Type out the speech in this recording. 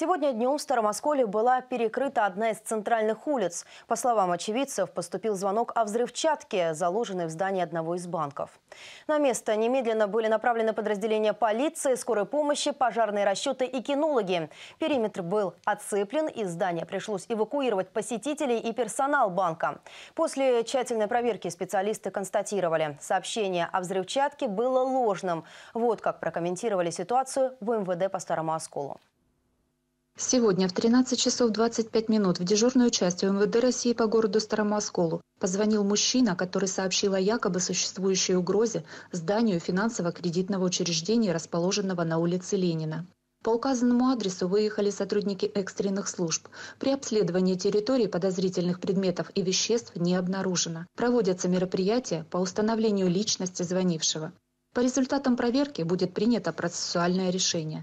Сегодня днем в Старомосколе была перекрыта одна из центральных улиц. По словам очевидцев, поступил звонок о взрывчатке, заложенной в здании одного из банков. На место немедленно были направлены подразделения полиции, скорой помощи, пожарные расчеты и кинологи. Периметр был отцеплен, из здания пришлось эвакуировать посетителей и персонал банка. После тщательной проверки специалисты констатировали, сообщение о взрывчатке было ложным. Вот как прокомментировали ситуацию в МВД по Старому Осколу. Сегодня в 13 часов 25 минут в дежурную часть МВД России по городу Старомосколу позвонил мужчина, который сообщил о якобы существующей угрозе зданию финансово-кредитного учреждения, расположенного на улице Ленина. По указанному адресу выехали сотрудники экстренных служб. При обследовании территории подозрительных предметов и веществ не обнаружено. Проводятся мероприятия по установлению личности звонившего. По результатам проверки будет принято процессуальное решение.